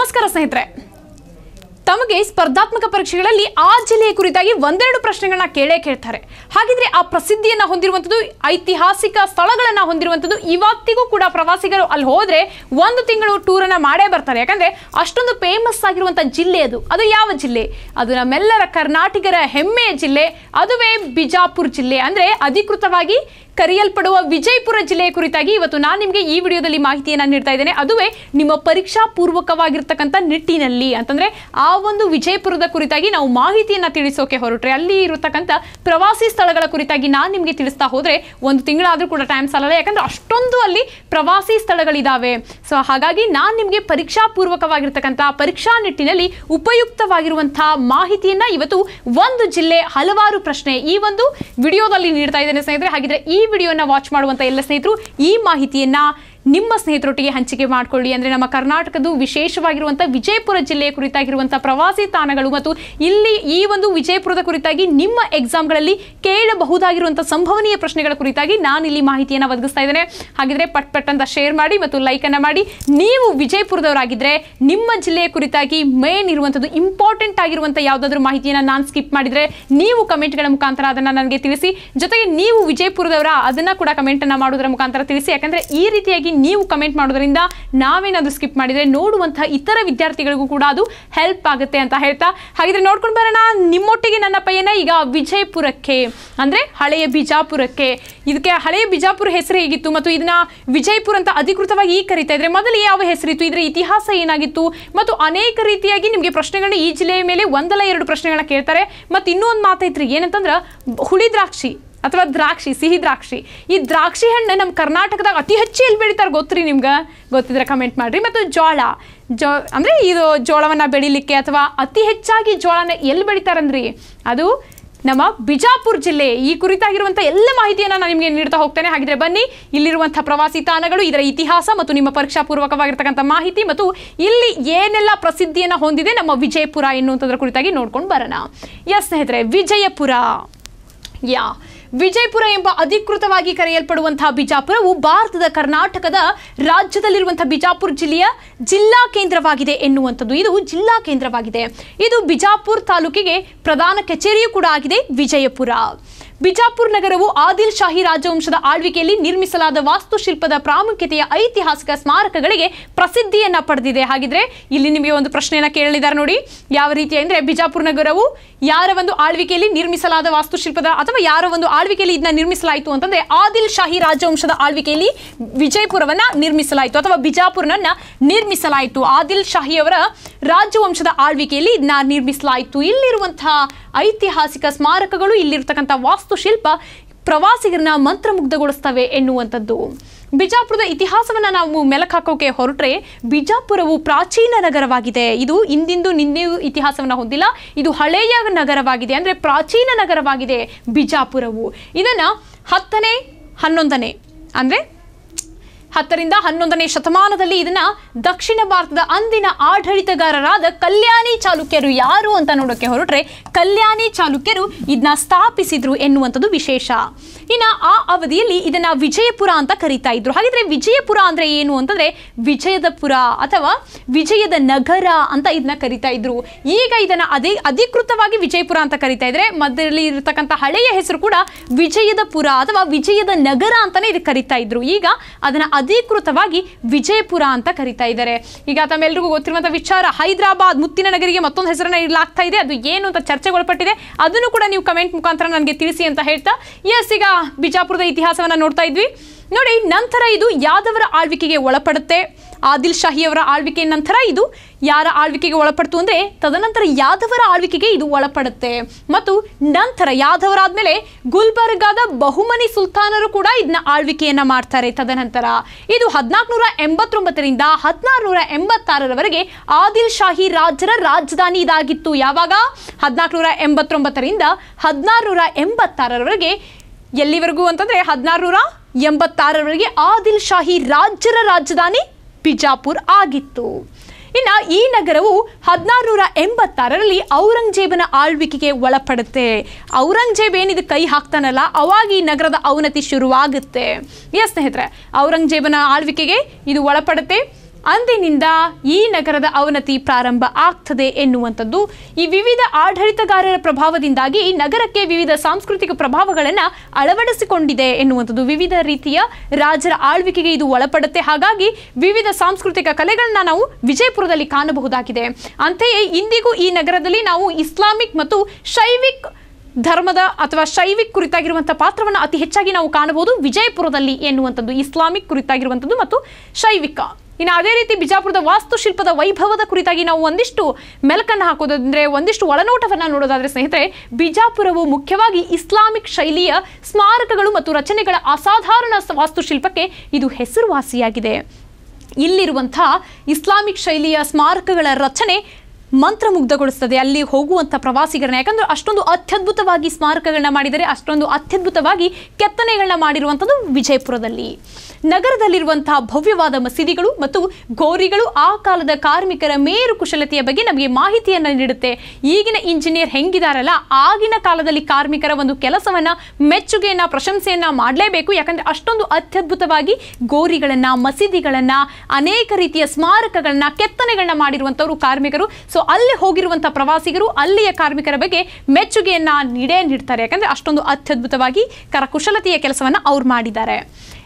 ನಮಸ್ಕಾರ ಸ್ನೇಹಿತರೆ ತಮಗೆ ಸ್ಪರ್ಧಾತ್ಮಕ ಪರೀಕ್ಷೆಗಳಲ್ಲಿ ಆ ಜಿಲ್ಲೆಯ ಕುರಿತಾಗಿ ಒಂದೆರಡು ಪ್ರಶ್ನೆಗಳನ್ನ ಕೇಳೇ ಕೇಳ್ತಾರೆ ಹಾಗಿದ್ರೆ ಆ ಪ್ರಸಿದ್ಧಿಯನ್ನ ಹೊಂದಿರುವಂಥದ್ದು ಐತಿಹಾಸಿಕ ಸ್ಥಳಗಳನ್ನು ಹೊಂದಿರುವಂಥದ್ದು ಇವತ್ತಿಗೂ ಕೂಡ ಪ್ರವಾಸಿಗರು ಅಲ್ಲಿ ಹೋದ್ರೆ ಒಂದು ತಿಂಗಳು ಅನ್ನ ಮಾಡೇ ಬರ್ತಾರೆ ಯಾಕಂದ್ರೆ ಅಷ್ಟೊಂದು ಫೇಮಸ್ ಆಗಿರುವಂಥ ಜಿಲ್ಲೆ ಅದು ಅದು ಯಾವ ಜಿಲ್ಲೆ ಅದು ನಮ್ಮೆಲ್ಲರ ಕರ್ನಾಟಕರ ಹೆಮ್ಮೆಯ ಜಿಲ್ಲೆ ಅದುವೇ ಬಿಜಾಪುರ್ ಜಿಲ್ಲೆ ಅಂದ್ರೆ ಅಧಿಕೃತವಾಗಿ ಕರೆಯಲ್ಪಡುವ ವಿಜಯಪುರ ಜಿಲ್ಲೆಯ ಕುರಿತಾಗಿ ಇವತ್ತು ನಾನು ನಿಮಗೆ ಈ ವಿಡಿಯೋದಲ್ಲಿ ಮಾಹಿತಿಯನ್ನು ನೀಡ್ತಾ ಇದ್ದೇನೆ ಅದುವೇ ನಿಮ್ಮ ಪರೀಕ್ಷಾ ಪೂರ್ವಕವಾಗಿರ್ತಕ್ಕಂಥ ನಿಟ್ಟಿನಲ್ಲಿ ಅಂತಂದ್ರೆ ಆ ಒಂದು ವಿಜಯಪುರದ ಕುರಿತಾಗಿ ನಾವು ಮಾಹಿತಿಯನ್ನು ತಿಳಿಸೋಕೆ ಹೊರಟ್ರೆ ಅಲ್ಲಿ ಇರತಕ್ಕಂಥ ಪ್ರವಾಸಿ ಸ್ಥಳಗಳ ಕುರಿತಾಗಿ ನಾನು ನಿಮಗೆ ತಿಳಿಸ್ತಾ ಹೋದರೆ ಒಂದು ತಿಂಗಳಾದರೂ ಕೂಡ ಟೈಮ್ ಸಾಲಲ್ಲ ಯಾಕಂದ್ರೆ ಅಷ್ಟೊಂದು ಅಲ್ಲಿ ಪ್ರವಾಸಿ ಸ್ಥಳಗಳಿದಾವೆ ಸೊ ಹಾಗಾಗಿ ನಾನು ನಿಮಗೆ ಪರೀಕ್ಷಾ ಪೂರ್ವಕವಾಗಿರ್ತಕ್ಕಂಥ ಪರೀಕ್ಷಾ ನಿಟ್ಟಿನಲ್ಲಿ ಉಪಯುಕ್ತವಾಗಿರುವಂತಹ ಮಾಹಿತಿಯನ್ನು ಇವತ್ತು ಒಂದು ಜಿಲ್ಲೆ ಹಲವಾರು ಪ್ರಶ್ನೆ ಈ ಒಂದು ವಿಡಿಯೋದಲ್ಲಿ ನೀಡ್ತಾ ಇದ್ದೇನೆ ಸ್ನೇಹಿತರೆ ಹಾಗಿದ್ರೆ ಈ ವಿಡಿಯೋನ ವಾಚ್ ಮಾಡುವಂತ ಎಲ್ಲ ಸ್ನೇಹಿತರು ಈ ಮಾಹಿತಿಯನ್ನ ನಿಮ್ಮ ಸ್ನೇಹಿತರೊಟ್ಟಿಗೆ ಹಂಚಿಕೆ ಮಾಡಿಕೊಳ್ಳಿ ಅಂದರೆ ನಮ್ಮ ಕರ್ನಾಟಕದ ವಿಶೇಷವಾಗಿರುವಂಥ ವಿಜಯಪುರ ಜಿಲ್ಲೆಯ ಕುರಿತಾಗಿರುವಂಥ ಪ್ರವಾಸಿ ತಾಣಗಳು ಮತ್ತು ಇಲ್ಲಿ ಈ ಒಂದು ವಿಜಯಪುರದ ಕುರಿತಾಗಿ ನಿಮ್ಮ ಎಕ್ಸಾಮ್ಗಳಲ್ಲಿ ಕೇಳಬಹುದಾಗಿರುವಂಥ ಸಂಭವನೀಯ ಪ್ರಶ್ನೆಗಳ ಕುರಿತಾಗಿ ನಾನು ಇಲ್ಲಿ ಮಾಹಿತಿಯನ್ನು ಒದಗಿಸ್ತಾ ಇದ್ದೇನೆ ಹಾಗಿದ್ರೆ ಪಟ್ ಪಟ್ ಅಂತ ಶೇರ್ ಮಾಡಿ ಮತ್ತು ಲೈಕನ್ನು ಮಾಡಿ ನೀವು ವಿಜಯಪುರದವರಾಗಿದ್ದರೆ ನಿಮ್ಮ ಜಿಲ್ಲೆಯ ಕುರಿತಾಗಿ ಮೇನ್ ಇರುವಂಥದ್ದು ಇಂಪಾರ್ಟೆಂಟ್ ಆಗಿರುವಂಥ ಯಾವುದಾದ್ರೂ ಮಾಹಿತಿಯನ್ನು ನಾನು ಸ್ಕಿಪ್ ಮಾಡಿದರೆ ನೀವು ಕಮೆಂಟ್ಗಳ ಮುಖಾಂತರ ಅದನ್ನು ನನಗೆ ತಿಳಿಸಿ ಜೊತೆಗೆ ನೀವು ವಿಜಯಪುರದವರ ಅದನ್ನು ಕೂಡ ಕಮೆಂಟನ್ನು ಮಾಡೋದರ ಮುಖಾಂತರ ತಿಳಿಸಿ ಯಾಕಂದರೆ ಈ ರೀತಿಯಾಗಿ ಹಾಗಾಗಿ ನೀವು ಕಮೆಂಟ್ ಮಾಡೋದ್ರಿಂದ ನಾವೇನಾದರೂ ಸ್ಕಿಪ್ ಮಾಡಿದರೆ ನೋಡುವಂತಹ ಇತರ ವಿದ್ಯಾರ್ಥಿಗಳಿಗೂ ಕೂಡ ಅದು ಹೆಲ್ಪ್ ಆಗುತ್ತೆ ಅಂತ ಹೇಳ್ತಾ ಹಾಗಿದ್ರೆ ನೋಡ್ಕೊಂಡು ಬರೋಣ ನಿಮ್ಮೊಟ್ಟಿಗೆ ನನ್ನ ಪಯ್ಯನ ಈಗ ವಿಜಯಪುರಕ್ಕೆ ಅಂದರೆ ಹಳೆಯ ಬಿಜಾಪುರಕ್ಕೆ ಇದಕ್ಕೆ ಹಳೆಯ ಬಿಜಾಪುರ ಹೆಸರು ಹೇಗಿತ್ತು ಮತ್ತು ಇದನ್ನ ವಿಜಯಪುರ ಅಂತ ಅಧಿಕೃತವಾಗಿ ಈ ಕರಿತಾ ಇದ್ರೆ ಮೊದಲು ಯಾವ ಹೆಸರಿತ್ತು ಇದರ ಇತಿಹಾಸ ಏನಾಗಿತ್ತು ಮತ್ತು ಅನೇಕ ರೀತಿಯಾಗಿ ನಿಮಗೆ ಪ್ರಶ್ನೆಗಳನ್ನ ಈ ಜಿಲ್ಲೆಯ ಮೇಲೆ ಒಂದಲ್ಲ ಎರಡು ಪ್ರಶ್ನೆಗಳನ್ನ ಕೇಳ್ತಾರೆ ಮತ್ತು ಇನ್ನೂ ಒಂದು ಮಾತೈತ್ರಿ ಏನಂತಂದ್ರೆ ಹುಳಿ ದ್ರಾಕ್ಷಿ ಅಥವಾ ದ್ರಾಕ್ಷಿ ಸಿಹಿ ದ್ರಾಕ್ಷಿ ಈ ದ್ರಾಕ್ಷಿ ಹಣ್ಣು ನಮ್ಮ ಕರ್ನಾಟಕದಾಗ ಅತಿ ಹೆಚ್ಚು ಎಲ್ಲಿ ಬೆಳಿತಾರೆ ಗೊತ್ತ್ರಿ ನಿಮ್ಗೆ ಗೊತ್ತಿದ್ರೆ ಕಮೆಂಟ್ ಮಾಡಿರಿ ಮತ್ತು ಜೋಳ ಜೋ ಅಂದರೆ ಇದು ಜೋಳವನ್ನು ಬೆಳಿಲಿಕ್ಕೆ ಅಥವಾ ಅತಿ ಹೆಚ್ಚಾಗಿ ಜೋಳನ ಎಲ್ಲಿ ಬೆಳಿತಾರಂದ್ರಿ ಅದು ನಮ್ಮ ಬಿಜಾಪುರ ಜಿಲ್ಲೆ ಈ ಕುರಿತಾಗಿರುವಂಥ ಎಲ್ಲ ಮಾಹಿತಿಯನ್ನು ನಾನು ನಿಮಗೆ ನೀಡ್ತಾ ಹೋಗ್ತೇನೆ ಹಾಗಿದ್ರೆ ಬನ್ನಿ ಇಲ್ಲಿರುವಂಥ ಪ್ರವಾಸಿ ತಾಣಗಳು ಇದರ ಇತಿಹಾಸ ಮತ್ತು ನಿಮ್ಮ ಪರೀಕ್ಷಾ ಪೂರ್ವಕವಾಗಿರ್ತಕ್ಕಂಥ ಮಾಹಿತಿ ಮತ್ತು ಇಲ್ಲಿ ಏನೆಲ್ಲ ಪ್ರಸಿದ್ಧಿಯನ್ನು ಹೊಂದಿದೆ ನಮ್ಮ ವಿಜಯಪುರ ಎನ್ನುವಂಥದ್ರ ಕುರಿತಾಗಿ ನೋಡ್ಕೊಂಡು ಬರೋಣ ಎಸ್ ಸ್ನೇಹಿತರೆ ವಿಜಯಪುರ ಯಾ ವಿಜಯಪುರ ಎಂಬ ಅಧಿಕೃತವಾಗಿ ಕರೆಯಲ್ಪಡುವಂತಹ ಬಿಜಾಪುರವು ಭಾರತದ ಕರ್ನಾಟಕದ ರಾಜ್ಯದಲ್ಲಿರುವಂತಹ ಬಿಜಾಪುರ ಜಿಲ್ಲೆಯ ಜಿಲ್ಲಾ ಕೇಂದ್ರವಾಗಿದೆ ಎನ್ನುವಂಥದ್ದು ಇದು ಜಿಲ್ಲಾ ಕೇಂದ್ರವಾಗಿದೆ ಇದು ಬಿಜಾಪುರ ತಾಲೂಕಿಗೆ ಪ್ರಧಾನ ಕಚೇರಿಯೂ ಕೂಡ ಆಗಿದೆ ವಿಜಯಪುರ ಬಿಜಾಪುರ್ ನಗರವು ಆದಿಲ್ ಶಾಹಿ ರಾಜವಂಶದ ಆಳ್ವಿಕೆಯಲ್ಲಿ ನಿರ್ಮಿಸಲಾದ ವಾಸ್ತುಶಿಲ್ಪದ ಪ್ರಾಮುಖ್ಯತೆಯ ಐತಿಹಾಸಿಕ ಸ್ಮಾರಕಗಳಿಗೆ ಪ್ರಸಿದ್ಧಿಯನ್ನ ಪಡೆದಿದೆ ಹಾಗಿದ್ರೆ ಇಲ್ಲಿ ನಿಮಗೆ ಒಂದು ಪ್ರಶ್ನೆಯನ್ನ ಕೇಳಲಿದ್ದಾರೆ ನೋಡಿ ಯಾವ ರೀತಿ ಅಂದ್ರೆ ಬಿಜಾಪುರ ನಗರವು ಯಾರ ಒಂದು ಆಳ್ವಿಕೆಯಲ್ಲಿ ನಿರ್ಮಿಸಲಾದ ವಾಸ್ತುಶಿಲ್ಪದ ಅಥವಾ ಯಾರ ಒಂದು ಆಳ್ವಿಕೆಯಲ್ಲಿ ಇದನ್ನ ನಿರ್ಮಿಸಲಾಯಿತು ಅಂತಂದ್ರೆ ಆದಿಲ್ ಶಾಹಿ ರಾಜವಂಶದ ಆಳ್ವಿಕೆಯಲ್ಲಿ ವಿಜಯಪುರವನ್ನ ನಿರ್ಮಿಸಲಾಯಿತು ಅಥವಾ ಬಿಜಾಪುರನನ್ನ ನಿರ್ಮಿಸಲಾಯಿತು ಆದಿಲ್ ಶಾಹಿಯವರ ರಾಜವಂಶದ ಆಳ್ವಿಕೆಯಲ್ಲಿ ಇದನ್ನ ನಿರ್ಮಿಸಲಾಯಿತು ಇಲ್ಲಿರುವಂತಹ ಐತಿಹಾಸಿಕ ಸ್ಮಾರಕಗಳು ಇಲ್ಲಿರ್ತಕ್ಕಂಥ ವಾಸ್ತು ವಾಸ್ತುಶಿಲ್ಪ ಪ್ರವಾಸಿಗರನ್ನ ಮಂತ್ರಮುಗ್ಧಗೊಳಿಸ್ತವೆ ಎನ್ನುವಂಥದ್ದು ಬಿಜಾಪುರದ ಇತಿಹಾಸವನ್ನು ನಾವು ಮೆಲಕಾಕೋಕೆ ಹಾಕೋಕೆ ಹೊರಟ್ರೆ ಬಿಜಾಪುರವು ಪ್ರಾಚೀನ ನಗರವಾಗಿದೆ ಇದು ಇಂದಿಂದು ನಿನ್ನೆಯೂ ಇತಿಹಾಸವನ್ನು ಹೊಂದಿಲ್ಲ ಇದು ಹಳೆಯ ನಗರವಾಗಿದೆ ಅಂದರೆ ಪ್ರಾಚೀನ ನಗರವಾಗಿದೆ ಬಿಜಾಪುರವು ಇದನ್ನು ಹತ್ತನೇ ಹನ್ನೊಂದನೇ ಅಂದರೆ ಹತ್ತರಿಂದ ಹನ್ನೊಂದನೇ ಶತಮಾನದಲ್ಲಿ ಇದನ್ನ ದಕ್ಷಿಣ ಭಾರತದ ಅಂದಿನ ಆಡಳಿತಗಾರರಾದ ಕಲ್ಯಾಣಿ ಚಾಲುಕ್ಯರು ಯಾರು ಅಂತ ನೋಡೋಕೆ ಹೊರಟ್ರೆ ಕಲ್ಯಾಣಿ ಚಾಲುಕ್ಯರು ಇದನ್ನ ಸ್ಥಾಪಿಸಿದ್ರು ಎನ್ನುವಂಥದ್ದು ವಿಶೇಷ ಇನ್ನು ಆ ಅವಧಿಯಲ್ಲಿ ಇದನ್ನ ವಿಜಯಪುರ ಅಂತ ಕರೀತಾ ಇದ್ರು ಹಾಗಿದ್ರೆ ವಿಜಯಪುರ ಅಂದ್ರೆ ಏನು ಅಂತಂದ್ರೆ ವಿಜಯದ ಪುರ ಅಥವಾ ವಿಜಯದ ನಗರ ಅಂತ ಇದನ್ನ ಕರಿತಾ ಇದ್ರು ಈಗ ಇದನ್ನ ಅದೇ ಅಧಿಕೃತವಾಗಿ ವಿಜಯಪುರ ಅಂತ ಕರಿತಾ ಇದ್ರೆ ಮಧ್ಯದಲ್ಲಿ ಇರತಕ್ಕಂಥ ಹಳೆಯ ಹೆಸರು ಕೂಡ ವಿಜಯದ ಪುರ ಅಥವಾ ವಿಜಯದ ನಗರ ಅಂತಾನೆ ಇದು ಕರಿತಾ ಇದ್ರು ಈಗ ಅದನ್ನ ಅಧಿಕೃತವಾಗಿ ವಿಜಯಪುರ ಅಂತ ಕರಿತಾ ಇದ್ದಾರೆ ಈಗ ತಮ್ಮೆಲ್ಲರಿಗೂ ಗೊತ್ತಿರುವಂತಹ ವಿಚಾರ ಹೈದರಾಬಾದ್ ಮುತ್ತಿನ ನಗರಿಗೆ ಮತ್ತೊಂದು ಹೆಸರನ್ನ ಇಡಲಾಗ್ತಾ ಇದೆ ಅದು ಏನು ಅಂತ ಚರ್ಚೆಗೊಳಪಟ್ಟಿದೆ ಅದನ್ನು ಕೂಡ ನೀವು ಕಮೆಂಟ್ ಮುಖಾಂತರ ನನಗೆ ತಿಳಿಸಿ ಅಂತ ಹೇಳ್ತಾ ಎಸ್ ಈಗ ಬಿಜಾಪುರದ ಇತಿಹಾಸವನ್ನ ನೋಡ್ತಾ ಇದ್ವಿ ನೋಡಿ ನಂತರ ಇದು ಯಾದವರ ಆಳ್ವಿಕೆಗೆ ಒಳಪಡುತ್ತೆ ಆದಿಲ್ ಶಾಹಿಯವರ ಆಳ್ವಿಕೆ ನಂತರ ಇದು ಯಾರ ಆಳ್ವಿಕೆಗೆ ಒಳಪಡ್ತು ಅಂದರೆ ತದನಂತರ ಯಾದವರ ಆಳ್ವಿಕೆಗೆ ಇದು ಒಳಪಡುತ್ತೆ ಮತ್ತು ನಂತರ ಯಾದವರಾದ್ಮೇಲೆ ಗುಲ್ಬರ್ಗಾದ ಬಹುಮನಿ ಸುಲ್ತಾನರು ಕೂಡ ಇದನ್ನ ಆಳ್ವಿಕೆಯನ್ನು ಮಾಡ್ತಾರೆ ತದನಂತರ ಇದು ಹದಿನಾಲ್ಕುನೂರ ಎಂಬತ್ತೊಂಬತ್ತರಿಂದ ಹದಿನಾರುನೂರ ಎಂಬತ್ತಾರರವರೆಗೆ ಆದಿಲ್ ಶಾಹಿ ರಾಜರ ರಾಜಧಾನಿ ಇದಾಗಿತ್ತು ಯಾವಾಗ ಹದಿನಾಲ್ಕುನೂರ ಎಂಬತ್ತೊಂಬತ್ತರಿಂದ ಹದಿನಾರುನೂರ ಎಂಬತ್ತಾರರವರೆಗೆ ಎಲ್ಲಿವರೆಗೂ ಅಂತಂದರೆ ಹದಿನಾರುನೂರ ಎಂಬತ್ತಾರರೊಳಗೆ ಆದಿಲ್ ಶಾಹಿ ರಾಜ್ಯರ ರಾಜಧಾನಿ ಬಿಜಾಪುರ್ ಆಗಿತ್ತು ಇನ್ನು ಈ ನಗರವು ಹದಿನಾರುನೂರ ಎಂಬತ್ತಾರರಲ್ಲಿ ಔರಂಗಜೇಬನ ಆಳ್ವಿಕೆಗೆ ಒಳಪಡುತ್ತೆ ಔರಂಗಜೇಬ್ ಏನಿದು ಕೈ ಹಾಕ್ತಾನಲ್ಲ ಅವಾಗ ಈ ನಗರದ ಅವನತಿ ಶುರುವಾಗುತ್ತೆ ಯಾ ಸ್ನೇಹಿತರೆ ಔರಂಗಜೇಬನ ಆಳ್ವಿಕೆಗೆ ಇದು ಒಳಪಡುತ್ತೆ ಅಂದಿನಿಂದ ಈ ನಗರದ ಅವನತಿ ಪ್ರಾರಂಭ ಆಗ್ತದೆ ಎನ್ನುವಂಥದ್ದು ಈ ವಿವಿಧ ಆಡಳಿತಗಾರರ ಪ್ರಭಾವದಿಂದಾಗಿ ನಗರಕ್ಕೆ ವಿವಿಧ ಸಾಂಸ್ಕೃತಿಕ ಪ್ರಭಾವಗಳನ್ನು ಅಳವಡಿಸಿಕೊಂಡಿದೆ ಎನ್ನುವಂಥದ್ದು ವಿವಿಧ ರೀತಿಯ ರಾಜರ ಆಳ್ವಿಕೆಗೆ ಇದು ಒಳಪಡುತ್ತೆ ಹಾಗಾಗಿ ವಿವಿಧ ಸಾಂಸ್ಕೃತಿಕ ಕಲೆಗಳನ್ನ ನಾವು ವಿಜಯಪುರದಲ್ಲಿ ಕಾಣಬಹುದಾಗಿದೆ ಅಂತೆಯೇ ಇಂದಿಗೂ ಈ ನಗರದಲ್ಲಿ ನಾವು ಇಸ್ಲಾಮಿಕ್ ಮತ್ತು ಶೈವಿಕ್ ಧರ್ಮದ ಅಥವಾ ಶೈವಿಕ್ ಕುರಿತಾಗಿರುವಂಥ ಪಾತ್ರವನ್ನು ಅತಿ ಹೆಚ್ಚಾಗಿ ನಾವು ಕಾಣಬಹುದು ವಿಜಯಪುರದಲ್ಲಿ ಎನ್ನುವಂಥದ್ದು ಇಸ್ಲಾಮಿಕ್ ಕುರಿತಾಗಿರುವಂಥದ್ದು ಮತ್ತು ಶೈವಿಕ ಇನ್ನು ಅದೇ ರೀತಿ ಬಿಜಾಪುರದ ವಾಸ್ತುಶಿಲ್ಪದ ವೈಭವದ ಕುರಿತಾಗಿ ನಾವು ಒಂದಿಷ್ಟು ಮೆಲಕನ್ನು ಹಾಕೋದಂದ್ರೆ ಒಂದಿಷ್ಟು ಒಳನೋಟವನ್ನು ನೋಡೋದಾದ್ರೆ ಸ್ನೇಹಿತರೆ ಬಿಜಾಪುರವು ಮುಖ್ಯವಾಗಿ ಇಸ್ಲಾಮಿಕ್ ಶೈಲಿಯ ಸ್ಮಾರಕಗಳು ಮತ್ತು ರಚನೆಗಳ ಅಸಾಧಾರಣ ವಾಸ್ತುಶಿಲ್ಪಕ್ಕೆ ಇದು ಹೆಸರುವಾಸಿಯಾಗಿದೆ ಇಲ್ಲಿರುವಂತಹ ಇಸ್ಲಾಮಿಕ್ ಶೈಲಿಯ ಸ್ಮಾರಕಗಳ ರಚನೆ ಮಂತ್ರಮುಗ್ಧಗೊಳಿಸ್ತದೆ ಅಲ್ಲಿ ಹೋಗುವಂಥ ಪ್ರವಾಸಿಗರನ್ನ ಯಾಕಂದ್ರೆ ಅಷ್ಟೊಂದು ಅತ್ಯದ್ಭುತವಾಗಿ ಸ್ಮಾರಕಗಳನ್ನ ಮಾಡಿದರೆ ಅಷ್ಟೊಂದು ಅತ್ಯದ್ಭುತವಾಗಿ ಕೆತ್ತನೆಗಳನ್ನ ಮಾಡಿರುವಂಥದ್ದು ವಿಜಯಪುರದಲ್ಲಿ ನಗರದಲ್ಲಿರುವಂತಹ ಭವ್ಯವಾದ ಮಸೀದಿಗಳು ಮತ್ತು ಗೋರಿಗಳು ಆ ಕಾಲದ ಕಾರ್ಮಿಕರ ಮೇರು ಕುಶಲತೆಯ ಬಗ್ಗೆ ನಮಗೆ ಮಾಹಿತಿಯನ್ನು ನೀಡುತ್ತೆ ಈಗಿನ ಇಂಜಿನಿಯರ್ ಹೆಂಗಿದಾರಲ್ಲ ಆಗಿನ ಕಾಲದಲ್ಲಿ ಕಾರ್ಮಿಕರ ಒಂದು ಕೆಲಸವನ್ನ ಮೆಚ್ಚುಗೆಯನ್ನ ಪ್ರಶಂಸೆಯನ್ನ ಮಾಡಲೇಬೇಕು ಯಾಕಂದ್ರೆ ಅಷ್ಟೊಂದು ಅತ್ಯದ್ಭುತವಾಗಿ ಗೋರಿಗಳನ್ನ ಮಸೀದಿಗಳನ್ನ ಅನೇಕ ರೀತಿಯ ಸ್ಮಾರಕಗಳನ್ನ ಕೆತ್ತನೆಗಳನ್ನ ಮಾಡಿರುವಂತವರು ಕಾರ್ಮಿಕರು ಸೊ ಅಲ್ಲಿ ಹೋಗಿರುವಂತಹ ಪ್ರವಾಸಿಗರು ಅಲ್ಲಿಯ ಕಾರ್ಮಿಕರ ಬಗ್ಗೆ ಮೆಚ್ಚುಗೆಯನ್ನ ನೀಡೇ ನೀಡ್ತಾರೆ ಯಾಕಂದ್ರೆ ಅಷ್ಟೊಂದು ಅತ್ಯದ್ಭುತವಾಗಿ ಕರಕುಶಲತೆಯ ಕೆಲಸವನ್ನ ಅವ್ರು ಮಾಡಿದ್ದಾರೆ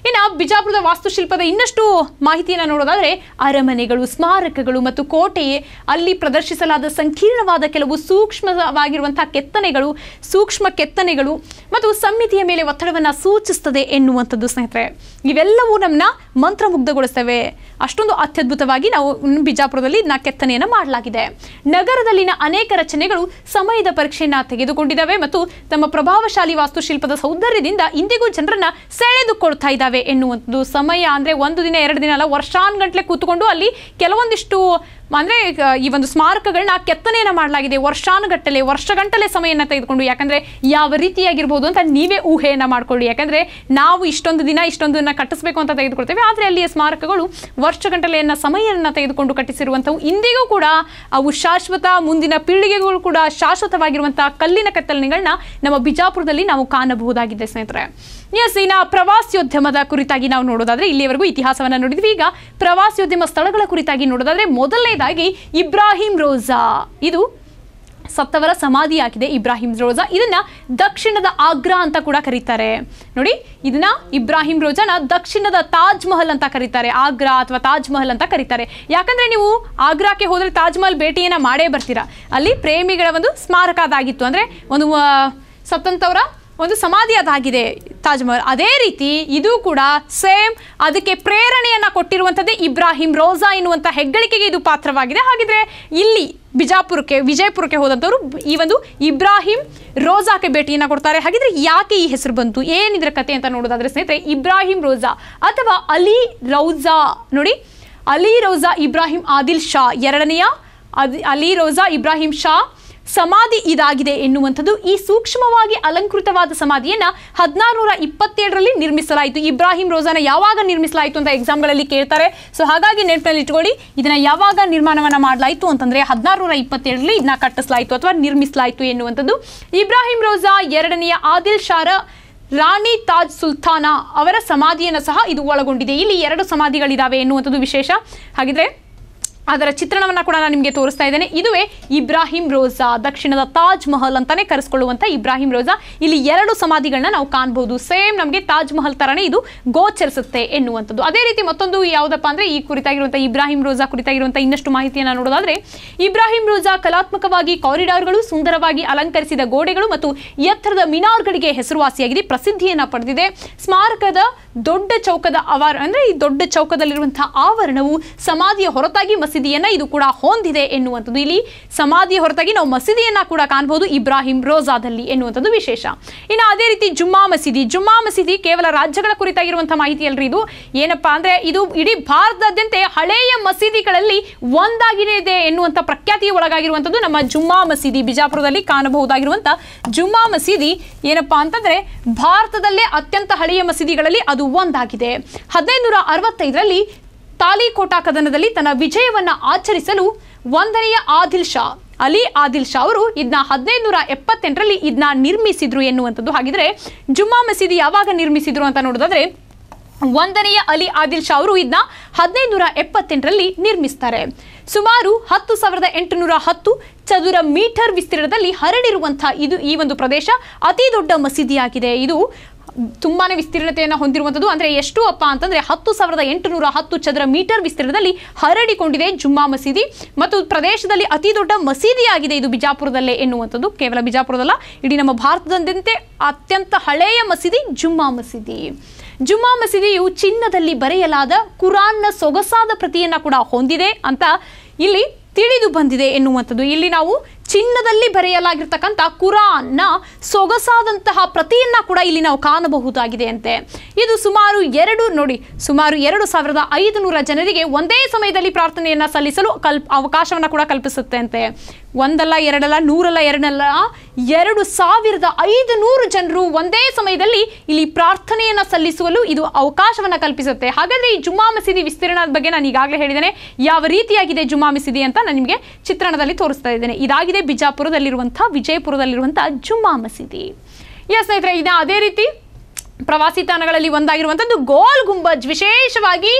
ಇನ್ನು ಬಿಜಾಪುರದ ವಾಸ್ತುಶಿಲ್ಪದ ಇನ್ನಷ್ಟು ಮಾಹಿತಿಯನ್ನು ನೋಡೋದಾದರೆ ಅರಮನೆಗಳು ಸ್ಮಾರಕಗಳು ಮತ್ತು ಕೋಟೆಯೇ ಅಲ್ಲಿ ಪ್ರದರ್ಶಿಸಲಾದ ಸಂಕೀರ್ಣವಾದ ಕೆಲವು ಸೂಕ್ಷ್ಮವಾಗಿರುವಂತಹ ಕೆತ್ತನೆಗಳು ಸೂಕ್ಷ್ಮ ಕೆತ್ತನೆಗಳು ಮತ್ತು ಸಮಿತಿಯ ಮೇಲೆ ಒತ್ತಡವನ್ನು ಸೂಚಿಸುತ್ತದೆ ಎನ್ನುವಂಥದ್ದು ಸ್ನೇಹಿತರೆ ಇವೆಲ್ಲವೂ ನಮ್ಮನ್ನ ಮಂತ್ರಮುಗ್ಧಗೊಳಿಸ್ತವೆ ಅಷ್ಟೊಂದು ಅತ್ಯದ್ಭುತವಾಗಿ ನಾವು ಬಿಜಾಪುರದಲ್ಲಿ ನಾ ಕೆತ್ತನೆಯನ್ನು ಮಾಡಲಾಗಿದೆ ನಗರದಲ್ಲಿನ ಅನೇಕ ರಚನೆಗಳು ಸಮಯದ ಪರೀಕ್ಷೆಯನ್ನ ತೆಗೆದುಕೊಂಡಿದ್ದಾವೆ ಮತ್ತು ತಮ್ಮ ಪ್ರಭಾವಶಾಲಿ ವಾಸ್ತುಶಿಲ್ಪದ ಸೌಂದರ್ಯದಿಂದ ಇಂದಿಗೂ ಜನರನ್ನ ಸೆಳೆದುಕೊಳ್ತಾ ಇದ್ದಾವೆ ಎನ್ನುವಂಥದ್ದು ಸಮಯ ಅಂದರೆ ಒಂದು ದಿನ ಎರಡು ದಿನ ಅಲ್ಲ ವರ್ಷಾನ್ ಗಂಟಲೆ ಕೂತ್ಕೊಂಡು ಅಲ್ಲಿ ಕೆಲವೊಂದಿಷ್ಟು ಅಂದ್ರೆ ಈ ಒಂದು ಸ್ಮಾರಕಗಳನ್ನ ಕೆತ್ತನೆಯನ್ನ ಮಾಡಲಾಗಿದೆ ವರ್ಷಾನುಗಟ್ಟಲೆ ವರ್ಷಗಂಟಲೆ ಸಮಯವನ್ನು ತೆಗೆದುಕೊಂಡು ಯಾಕಂದ್ರೆ ಯಾವ ರೀತಿಯಾಗಿರ್ಬೋದು ಅಂತ ನೀವೇ ಊಹೆಯನ್ನ ಮಾಡ್ಕೊಳ್ಳಿ ಯಾಕಂದ್ರೆ ನಾವು ಇಷ್ಟೊಂದು ದಿನ ಇಷ್ಟೊಂದನ್ನು ಕಟ್ಟಿಸ್ಬೇಕು ಅಂತ ತೆಗೆದುಕೊಳ್ತೇವೆ ಆದ್ರೆ ಅಲ್ಲಿಯ ಸ್ಮಾರಕಗಳು ವರ್ಷಗಂಟಲೆಯನ್ನು ಸಮಯವನ್ನು ತೆಗೆದುಕೊಂಡು ಕಟ್ಟಿಸಿರುವಂತವು ಇಂದಿಗೂ ಕೂಡ ಅವು ಶಾಶ್ವತ ಮುಂದಿನ ಪೀಳಿಗೆಗಳು ಕೂಡ ಶಾಶ್ವತವಾಗಿರುವಂತಹ ಕಲ್ಲಿನ ಕತ್ತಲನೆಗಳನ್ನ ನಮ್ಮ ಬಿಜಾಪುರದಲ್ಲಿ ನಾವು ಕಾಣಬಹುದಾಗಿದೆ ಸ್ನೇಹಿತರೆ ಎಸ್ ಇನ್ನ ಪ್ರವಾಸೋದ್ಯಮದ ಕುರಿತಾಗಿ ನಾವು ನೋಡೋದಾದ್ರೆ ಇಲ್ಲಿಯವರೆಗೂ ಇತಿಹಾಸವನ್ನ ನೋಡಿದ್ವಿ ಈಗ ಪ್ರವಾಸೋದ್ಯಮ ಸ್ಥಳಗಳ ಕುರಿತಾಗಿ ನೋಡೋದಾದ್ರೆ ಮೊದಲನೇ ಮೊದಲನೇದಾಗಿ ಇಬ್ರಾಹಿಂ ರೋಜಾ ಇದು ಸತ್ತವರ ಸಮಾಧಿಯಾಗಿದೆ ಇಬ್ರಾಹಿಂ ರೋಜಾ ಇದನ್ನ ದಕ್ಷಿಣದ ಆಗ್ರಾ ಅಂತ ಕೂಡ ಕರೀತಾರೆ ನೋಡಿ ಇದನ್ನ ಇಬ್ರಾಹಿಂ ರೋಜಾನ ದಕ್ಷಿಣದ ತಾಜ್ ಮಹಲ್ ಅಂತ ಕರೀತಾರೆ ಆಗ್ರಾ ಅಥವಾ ತಾಜ್ ಮಹಲ್ ಅಂತ ಕರೀತಾರೆ ಯಾಕಂದ್ರೆ ನೀವು ಆಗ್ರಾಕ್ಕೆ ಹೋದ್ರೆ ತಾಜ್ ಮಹಲ್ ಭೇಟಿಯನ್ನ ಮಾಡೇ ಬರ್ತೀರಾ ಅಲ್ಲಿ ಪ್ರೇಮಿಗಳ ಒಂದು ಸ್ಮಾರಕ ಅದಾಗಿತ್ತು ಅಂದ್ರೆ ಒಂದು ಸತ್ತಂತವರ ಒಂದು ಸಮಾಧಿ ಅದಾಗಿದೆ ತಾಜ್ ಮಹಲ್ ಅದೇ ರೀತಿ ಇದು ಕೂಡ ಸೇಮ್ ಅದಕ್ಕೆ ಪ್ರೇರಣೆಯನ್ನು ಕೊಟ್ಟಿರುವಂಥದ್ದೇ ಇಬ್ರಾಹಿಂ ರೋಜಾ ಎನ್ನುವಂಥ ಹೆಗ್ಗಳಿಕೆಗೆ ಇದು ಪಾತ್ರವಾಗಿದೆ ಹಾಗಿದ್ರೆ ಇಲ್ಲಿ ಬಿಜಾಪುರಕ್ಕೆ ವಿಜಯಪುರಕ್ಕೆ ಹೋದಂಥವರು ಈ ಒಂದು ಇಬ್ರಾಹಿಂ ರೋಜಾಕ್ಕೆ ಭೇಟಿಯನ್ನು ಕೊಡ್ತಾರೆ ಹಾಗಿದ್ರೆ ಯಾಕೆ ಈ ಹೆಸರು ಬಂತು ಏನಿದ್ರ ಕತೆ ಅಂತ ನೋಡೋದಾದ್ರೆ ಸ್ನೇಹಿತರೆ ಇಬ್ರಾಹಿಂ ರೋಜಾ ಅಥವಾ ಅಲಿ ರೌಜಾ ನೋಡಿ ಅಲಿ ರೌಜಾ ಇಬ್ರಾಹಿಂ ಆದಿಲ್ ಶಾ ಎರಡನೆಯ ಅಲಿ ರೋಜಾ ಇಬ್ರಾಹಿಂ ಶಾ ಸಮಾಧಿ ಇದಾಗಿದೆ ಎನ್ನುವಂಥದ್ದು ಈ ಸೂಕ್ಷ್ಮವಾಗಿ ಅಲಂಕೃತವಾದ ಸಮಾಧಿಯನ್ನು ಹದಿನಾರುನೂರ ನೂರ ಇಪ್ಪತ್ತೇಳರಲ್ಲಿ ನಿರ್ಮಿಸಲಾಯಿತು ಇಬ್ರಾಹಿಂ ರೋಜಾನ ಯಾವಾಗ ನಿರ್ಮಿಸಲಾಯಿತು ಅಂತ ಎಕ್ಸಾಮ್ಗಳಲ್ಲಿ ಕೇಳ್ತಾರೆ ಸೊ ಹಾಗಾಗಿ ನೆಟ್ನಲ್ಲಿ ಇಟ್ಕೊಳ್ಳಿ ಇದನ್ನ ಯಾವಾಗ ನಿರ್ಮಾಣವನ್ನು ಮಾಡಲಾಯಿತು ಅಂತಂದ್ರೆ ಹದಿನಾರುನೂರ ನೂರ ಇಪ್ಪತ್ತೇಳರಲ್ಲಿ ಇದನ್ನ ಕಟ್ಟಿಸಲಾಯಿತು ಅಥವಾ ನಿರ್ಮಿಸಲಾಯಿತು ಎನ್ನುವಂಥದ್ದು ಇಬ್ರಾಹಿಂ ರೋಜಾ ಎರಡನೆಯ ಆದಿಲ್ ಶಾರ ರಾಣಿ ತಾಜ್ ಸುಲ್ತಾನ ಅವರ ಸಮಾಧಿಯನ್ನು ಸಹ ಇದು ಒಳಗೊಂಡಿದೆ ಇಲ್ಲಿ ಎರಡು ಸಮಾಧಿಗಳಿದ್ದಾವೆ ಎನ್ನುವಂಥದ್ದು ವಿಶೇಷ ಹಾಗಿದ್ರೆ ಅದರ ಚಿತ್ರಣವನ್ನು ಕೂಡ ನಾನು ನಿಮಗೆ ತೋರಿಸ್ತಾ ಇದ್ದೇನೆ ಇದುವೇ ಇಬ್ರಾಹಿಂ ರೋಜಾ ದಕ್ಷಿಣದ ತಾಜ್ ಮಹಲ್ ಅಂತಾನೆ ಕರೆಸ್ಕೊಳ್ಳುವಂಥ ಇಬ್ರಾಹಿಂ ರೋಜಾ ಇಲ್ಲಿ ಎರಡು ಸಮಾಧಿಗಳನ್ನ ನಾವು ಕಾಣಬಹುದು ಸೇಮ್ ನಮಗೆ ತಾಜ್ ಮಹಲ್ ತರನೇ ಇದು ಗೋಚರಿಸುತ್ತೆ ಎನ್ನುವಂಥದ್ದು ಅದೇ ರೀತಿ ಮತ್ತೊಂದು ಯಾವುದಪ್ಪ ಅಂದ್ರೆ ಈ ಕುರಿತಾಗಿರುವಂಥ ಇಬ್ರಾಹಿಂ ರೋಜಾ ಕುರಿತಾಗಿರುವಂಥ ಇನ್ನಷ್ಟು ಮಾಹಿತಿಯನ್ನು ನೋಡೋದಾದ್ರೆ ಇಬ್ರಾಹಿಂ ರೋಜಾ ಕಲಾತ್ಮಕವಾಗಿ ಕಾರಿಡಾರ್ಗಳು ಸುಂದರವಾಗಿ ಅಲಂಕರಿಸಿದ ಗೋಡೆಗಳು ಮತ್ತು ಎತ್ತರದ ಮಿನಾರ್ಗಳಿಗೆ ಹೆಸರುವಾಸಿಯಾಗಿದೆ ಪ್ರಸಿದ್ಧಿಯನ್ನ ಪಡೆದಿದೆ ಸ್ಮಾರಕದ ದೊಡ್ಡ ಚೌಕದ ಅವಾರ ಅಂದ್ರೆ ಈ ದೊಡ್ಡ ಚೌಕದಲ್ಲಿರುವಂತಹ ಆವರಣವು ಸಮಾಧಿಯ ಹೊರತಾಗಿ ಮಸೀದಿಯನ್ನು ಇದು ಕೂಡ ಹೊಂದಿದೆ ಎನ್ನುವಂಥದ್ದು ಇಲ್ಲಿ ಸಮಾಧಿ ಹೊರತಾಗಿ ನಾವು ಮಸೀದಿಯನ್ನ ಕೂಡ ಕಾಣಬಹುದು ಇಬ್ರಾಹಿಂ ರೋಜಾದಲ್ಲಿ ಎನ್ನುವಂಥದ್ದು ವಿಶೇಷ ಇನ್ನು ಅದೇ ರೀತಿ ಜುಮ್ಮಾ ಮಸೀದಿ ಜುಮ್ಮಾ ಮಸೀದಿ ಕೇವಲ ರಾಜ್ಯಗಳ ಕುರಿತಾಗಿರುವಂತಹ ಮಾಹಿತಿ ಅಲ್ರಿ ಇದು ಏನಪ್ಪಾ ಅಂದ್ರೆ ಇದು ಇಡೀ ಭಾರತದಾದ್ಯಂತ ಹಳೆಯ ಮಸೀದಿಗಳಲ್ಲಿ ಒಂದಾಗಿದೆ ಎನ್ನುವಂಥ ಪ್ರಖ್ಯಾತಿಯ ಒಳಗಾಗಿರುವಂಥದ್ದು ನಮ್ಮ ಜುಮ್ಮಾ ಮಸೀದಿ ಬಿಜಾಪುರದಲ್ಲಿ ಕಾಣಬಹುದಾಗಿರುವಂಥ ಜುಮ್ಮಾ ಮಸೀದಿ ಏನಪ್ಪಾ ಅಂತಂದ್ರೆ ಭಾರತದಲ್ಲೇ ಅತ್ಯಂತ ಹಳೆಯ ಮಸೀದಿಗಳಲ್ಲಿ ಅದು ಒಂದಾಗಿದೆ ಹದಿನೈದು ನೂರ ಅರವತ್ತೈದರಲ್ಲಿ ತಾಲಿಕೋಟಾ ಕದನದಲ್ಲಿ ತನ್ನ ವಿಜಯವನ್ನ ಆಚರಿಸಲು ಒಂದನೆಯ ಆದಿಲ್ ಶಾ ಅಲಿ ಆದಿಲ್ ಶಾ ಅವರು ಇದನ್ನ ಹದಿನೈದು ನೂರ ಎಪ್ಪತ್ತೆಂಟರಲ್ಲಿ ಇದನ್ನ ನಿರ್ಮಿಸಿದ್ರು ಎನ್ನುವಂಥದ್ದು ಹಾಗಿದ್ರೆ ಜುಮ್ಮಾ ಮಸೀದಿ ಯಾವಾಗ ನಿರ್ಮಿಸಿದ್ರು ಅಂತ ನೋಡೋದಾದ್ರೆ ಒಂದನೆಯ ಅಲಿ ಆದಿಲ್ ಶಾ ಅವರು ಇದನ್ನ ಹದಿನೈದು ನೂರ ಎಪ್ಪತ್ತೆಂಟರಲ್ಲಿ ನಿರ್ಮಿಸ್ತಾರೆ ಸುಮಾರು ಹತ್ತು ಸಾವಿರದ ಎಂಟುನೂರ ಹತ್ತು ಚದುರ ಮೀಟರ್ ವಿಸ್ತೀರ್ಣದಲ್ಲಿ ಹರಡಿರುವಂತಹ ಇದು ಈ ಒಂದು ಪ್ರದೇಶ ಅತಿ ದೊಡ್ಡ ಮಸೀದಿಯಾಗಿದೆ ಇದು ತುಂಬಾ ವಿಸ್ತೀರ್ಣತೆಯನ್ನು ಹೊಂದಿರುವಂಥದ್ದು ಅಂದರೆ ಎಷ್ಟು ಅಪ್ಪ ಅಂತಂದರೆ ಹತ್ತು ಸಾವಿರದ ಎಂಟುನೂರ ಹತ್ತು ಚದರ ಮೀಟರ್ ವಿಸ್ತೀರ್ಣದಲ್ಲಿ ಹರಡಿಕೊಂಡಿದೆ ಜುಮ್ಮಾ ಮಸೀದಿ ಮತ್ತು ಪ್ರದೇಶದಲ್ಲಿ ಅತಿ ದೊಡ್ಡ ಮಸೀದಿಯಾಗಿದೆ ಇದು ಬಿಜಾಪುರದಲ್ಲೇ ಎನ್ನುವಂಥದ್ದು ಕೇವಲ ಬಿಜಾಪುರದಲ್ಲ ಇಡೀ ನಮ್ಮ ಭಾರತದಂತೆ ಅತ್ಯಂತ ಹಳೆಯ ಮಸೀದಿ ಜುಮ್ಮಾ ಮಸೀದಿ ಜುಮ್ಮಾ ಮಸೀದಿಯು ಚಿನ್ನದಲ್ಲಿ ಬರೆಯಲಾದ ಕುರಾನ್ನ ಸೊಗಸಾದ ಪ್ರತಿಯನ್ನು ಕೂಡ ಹೊಂದಿದೆ ಅಂತ ಇಲ್ಲಿ ತಿಳಿದು ಬಂದಿದೆ ಎನ್ನುವಂಥದ್ದು ಇಲ್ಲಿ ನಾವು ಚಿನ್ನದಲ್ಲಿ ಬರೆಯಲಾಗಿರ್ತಕ್ಕಂಥ ಕುರಾನ್ನ ಸೊಗಸಾದಂತಹ ಪ್ರತಿಯನ್ನ ಕೂಡ ಇಲ್ಲಿ ನಾವು ಕಾಣಬಹುದಾಗಿದೆ ಅಂತೆ ಇದು ಸುಮಾರು ಎರಡು ನೋಡಿ ಸುಮಾರು ಎರಡು ಸಾವಿರದ ಐದು ನೂರ ಜನರಿಗೆ ಒಂದೇ ಸಮಯದಲ್ಲಿ ಪ್ರಾರ್ಥನೆಯನ್ನು ಸಲ್ಲಿಸಲು ಕಲ್ಪ ಅವಕಾಶವನ್ನು ಕೂಡ ಕಲ್ಪಿಸುತ್ತೆ ಅಂತೆ ಒಂದಲ್ಲ ಎರಡಲ್ಲ ನೂರಲ್ಲ ಎರಡಲ್ಲ ಎರಡು ಸಾವಿರದ ಐದು ನೂರು ಜನರು ಒಂದೇ ಸಮಯದಲ್ಲಿ ಇಲ್ಲಿ ಪ್ರಾರ್ಥನೆಯನ್ನು ಸಲ್ಲಿಸಲು ಇದು ಅವಕಾಶವನ್ನು ಕಲ್ಪಿಸುತ್ತೆ ಹಾಗಾದರೆ ಈ ಜುಮ್ಮಾ ಮಸೀದಿ ವಿಸ್ತೀರ್ಣದ ಬಗ್ಗೆ ನಾನು ಈಗಾಗಲೇ ಹೇಳಿದ್ದೇನೆ ಯಾವ ರೀತಿಯಾಗಿದೆ ಜುಮ್ಮಾ ಮಸೀದಿ ಅಂತ ನಾನು ನಿಮಗೆ ಚಿತ್ರಣದಲ್ಲಿ ತೋರಿಸ್ತಾ ಇದ್ದೇನೆ ಇದಾಗಿದೆ ಮಸೀದಿಯಾಗಿದೆ ಬಿಜಾಪುರದಲ್ಲಿರುವಂತಹ ವಿಜಯಪುರದಲ್ಲಿರುವಂತಹ ಜುಮ್ಮಾ ಮಸೀದಿ ಯಾ ಸ್ನೇಹಿತರೆ ಇದು ಅದೇ ರೀತಿ ಪ್ರವಾಸಿ ತಾಣಗಳಲ್ಲಿ ಒಂದಾಗಿರುವಂಥದ್ದು ಗೋಲ್ ಗುಂಬಜ್ ವಿಶೇಷವಾಗಿ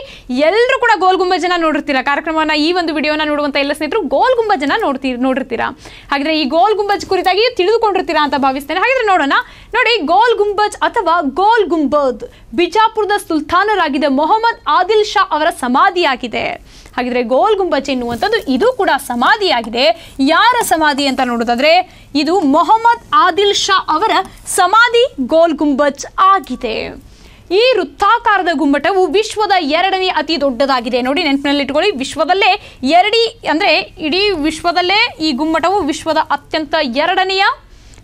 ಎಲ್ಲರೂ ಕೂಡ ಗೋಲ್ ಅನ್ನ ನೋಡಿರ್ತೀರಾ ಕಾರ್ಯಕ್ರಮವನ್ನು ಈ ಒಂದು ವಿಡಿಯೋನ ನೋಡುವಂಥ ಎಲ್ಲ ಸ್ನೇಹಿತರು ಗೋಲ್ ಅನ್ನ ನೋಡ್ತೀರಿ ನೋಡಿರ್ತೀರಾ ಹಾಗಿದ್ರೆ ಈ ಗೋಲ್ ಗುಂಬಜ್ ಕುರಿತಾಗಿ ತಿಳಿದುಕೊಂಡಿರ್ತೀರಾ ಅಂತ ಭಾವಿಸ್ತೇನೆ ಹಾಗಿದ್ರೆ ನೋಡೋಣ ನೋಡಿ ಗೋಲ್ ಗುಂಬಜ್ ಅಥವಾ ಗೋಲ್ ಗುಂಬದ್ ಬಿಜಾಪುರದ ಸುಲ್ತಾನರಾಗಿದ್ದ ಮೊಹಮ್ಮದ್ ಆದಿಲ್ ಶಾ ಅವರ ಸಮಾಧಿಯಾಗಿದೆ ಹಾಗಿದ್ರೆ ಗೋಲ್ ಗುಂಬಜ್ ಎನ್ನುವಂಥದ್ದು ಇದು ಕೂಡ ಸಮಾಧಿಯಾಗಿದೆ ಯಾರ ಸಮಾಧಿ ಅಂತ ನೋಡೋದಾದ್ರೆ ಇದು ಮೊಹಮ್ಮದ್ ಆದಿಲ್ ಶಾ ಅವರ ಸಮಾಧಿ ಗೋಲ್ ಗುಂಬಜ್ ಆಗಿದೆ ಈ ವೃತ್ತಾಕಾರದ ಗುಮ್ಮಟವು ವಿಶ್ವದ ಎರಡನೇ ಅತಿ ದೊಡ್ಡದಾಗಿದೆ ನೋಡಿ ಇಟ್ಕೊಳ್ಳಿ ವಿಶ್ವದಲ್ಲೇ ಎರಡಿ ಅಂದರೆ ಇಡೀ ವಿಶ್ವದಲ್ಲೇ ಈ ಗುಮ್ಮಟವು ವಿಶ್ವದ ಅತ್ಯಂತ ಎರಡನೆಯ